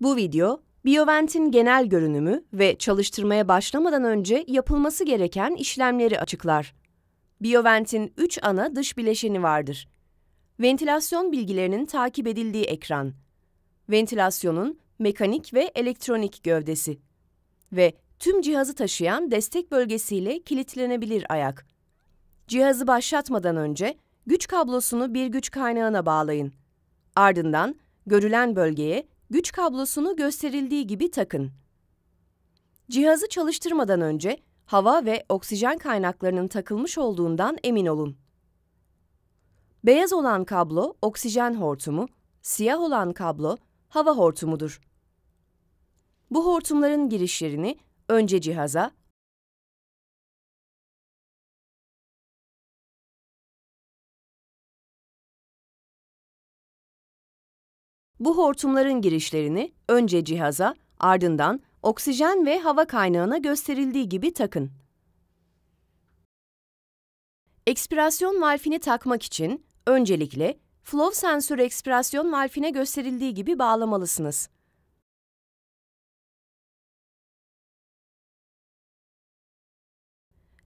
Bu video, Biovent'in genel görünümü ve çalıştırmaya başlamadan önce yapılması gereken işlemleri açıklar. Biovent'in 3 ana dış bileşeni vardır. Ventilasyon bilgilerinin takip edildiği ekran, ventilasyonun mekanik ve elektronik gövdesi ve tüm cihazı taşıyan destek bölgesiyle kilitlenebilir ayak. Cihazı başlatmadan önce güç kablosunu bir güç kaynağına bağlayın. Ardından görülen bölgeye güç kablosunu gösterildiği gibi takın. Cihazı çalıştırmadan önce hava ve oksijen kaynaklarının takılmış olduğundan emin olun. Beyaz olan kablo oksijen hortumu, siyah olan kablo hava hortumudur. Bu hortumların girişlerini önce cihaza, Bu hortumların girişlerini önce cihaza, ardından oksijen ve hava kaynağına gösterildiği gibi takın. Ekspirasyon valfini takmak için öncelikle flow sensörü ekspirasyon valfine gösterildiği gibi bağlamalısınız.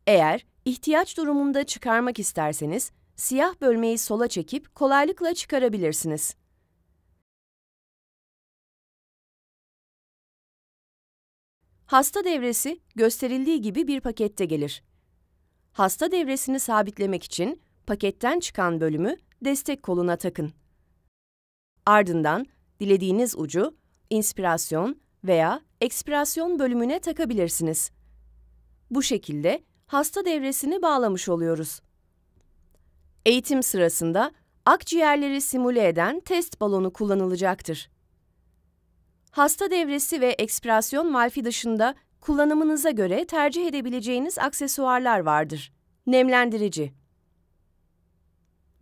Eğer ihtiyaç durumunda çıkarmak isterseniz, siyah bölmeyi sola çekip kolaylıkla çıkarabilirsiniz. Hasta devresi gösterildiği gibi bir pakette gelir. Hasta devresini sabitlemek için paketten çıkan bölümü destek koluna takın. Ardından dilediğiniz ucu inspirasyon veya ekspirasyon bölümüne takabilirsiniz. Bu şekilde hasta devresini bağlamış oluyoruz. Eğitim sırasında akciğerleri simüle eden test balonu kullanılacaktır hasta devresi ve ekspirasyon valfi dışında kullanımınıza göre tercih edebileceğiniz aksesuarlar vardır. Nemlendirici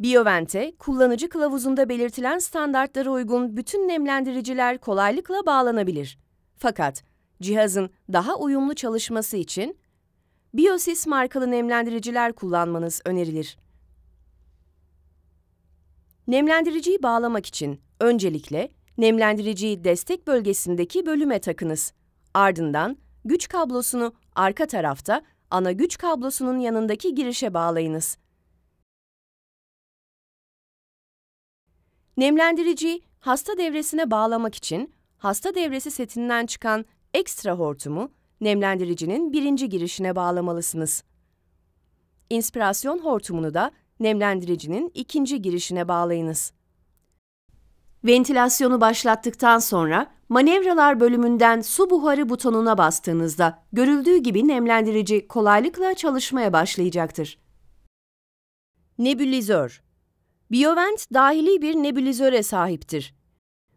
Biovent'e, kullanıcı kılavuzunda belirtilen standartlara uygun bütün nemlendiriciler kolaylıkla bağlanabilir. Fakat cihazın daha uyumlu çalışması için Biosys markalı nemlendiriciler kullanmanız önerilir. Nemlendiriciyi bağlamak için öncelikle Nemlendiriciyi destek bölgesindeki bölüme takınız. Ardından güç kablosunu arka tarafta ana güç kablosunun yanındaki girişe bağlayınız. Nemlendiriciyi hasta devresine bağlamak için hasta devresi setinden çıkan ekstra hortumu nemlendiricinin birinci girişine bağlamalısınız. İnspirasyon hortumunu da nemlendiricinin ikinci girişine bağlayınız. Ventilasyonu başlattıktan sonra manevralar bölümünden su buharı butonuna bastığınızda görüldüğü gibi nemlendirici kolaylıkla çalışmaya başlayacaktır. Nebülizör Biovent dahili bir nebülizöre sahiptir.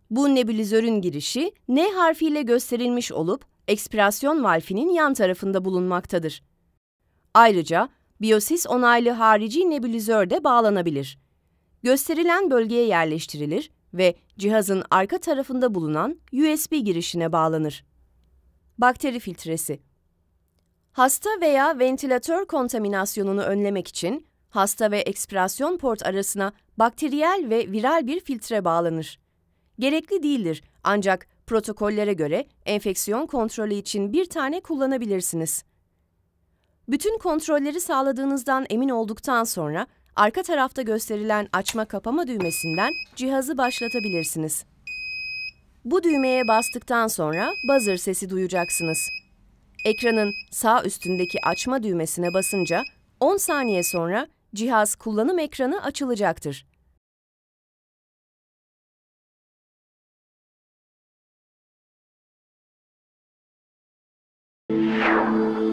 Bu nebülizörün girişi N harfiyle gösterilmiş olup ekspirasyon valfinin yan tarafında bulunmaktadır. Ayrıca Biosis onaylı harici nebülizör de bağlanabilir. Gösterilen bölgeye yerleştirilir ve cihazın arka tarafında bulunan USB girişine bağlanır. Bakteri filtresi Hasta veya ventilatör kontaminasyonunu önlemek için hasta ve ekspirasyon port arasına bakteriyel ve viral bir filtre bağlanır. Gerekli değildir ancak protokollere göre enfeksiyon kontrolü için bir tane kullanabilirsiniz. Bütün kontrolleri sağladığınızdan emin olduktan sonra Arka tarafta gösterilen açma kapama düğmesinden cihazı başlatabilirsiniz. Bu düğmeye bastıktan sonra buzzer sesi duyacaksınız. Ekranın sağ üstündeki açma düğmesine basınca 10 saniye sonra cihaz kullanım ekranı açılacaktır. Thank you.